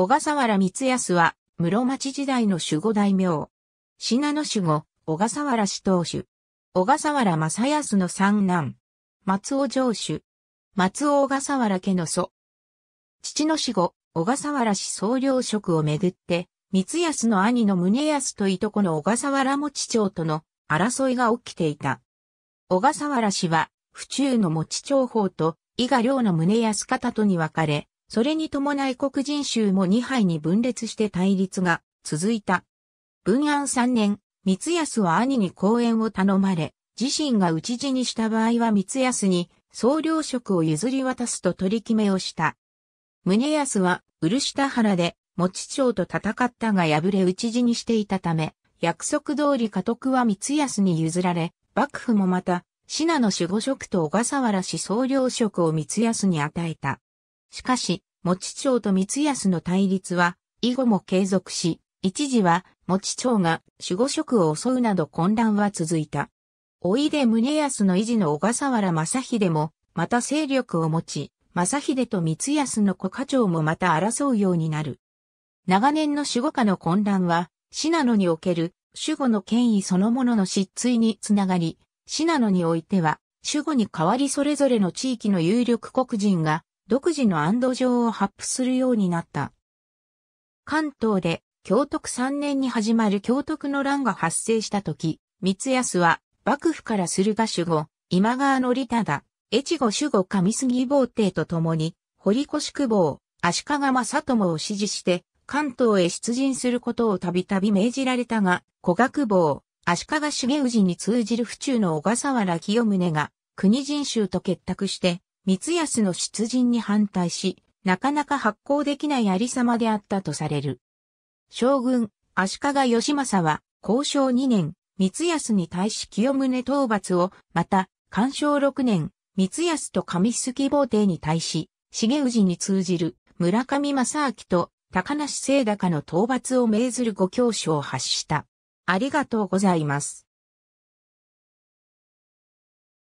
小笠原光康は、室町時代の守護大名。信濃守護、小笠原氏当主。小笠原正康の三男。松尾城主。松尾小笠原家の祖。父の死後、小笠原氏総領職をめぐって、光康の兄の宗康といとこの小笠原持町との争いが起きていた。小笠原氏は、府中の持町方と、伊賀領の宗康方とに分かれ、それに伴い黒人州も2杯に分裂して対立が続いた。文安3年、三安は兄に講演を頼まれ、自身が討ち死にした場合は三安に総領職を譲り渡すと取り決めをした。宗安は漆田原で持ち町と戦ったが敗れ討ち死にしていたため、約束通り家督は三安に譲られ、幕府もまた、信濃守護職と小笠原氏総領職を三安に与えた。しかし、持町と三安の対立は、以後も継続し、一時は、持町が守護職を襲うなど混乱は続いた。おいで宗康の維持の小笠原正秀も、また勢力を持ち、正秀と三安の古家長もまた争うようになる。長年の守護下の混乱は、信濃における守護の権威そのものの失墜につながり、信濃においては、守護に代わりそれぞれの地域の有力黒人が独自の安堵状を発布するようになった。関東で京徳3年に始まる京徳の乱が発生した時、光安は幕府から駿河守護、今川の利忠、越後守護上杉坊帝と共に、堀越久保、足利正友を支持して、関東へ出陣することをたびたび命じられたが、古学坊、足利重氏に通じる府中の小笠原清宗が、国人衆と結託して、光安の出陣に反対し、なかなか発行できないありさまであったとされる。将軍、足利義政は、交渉2年、三安に対し清宗討伐を、また、干渉6年、三安と上杉坊邸に対し、重氏に通じる村上正明と高梨聖高の討伐を命ずるご教書を発した。ありがとうございます。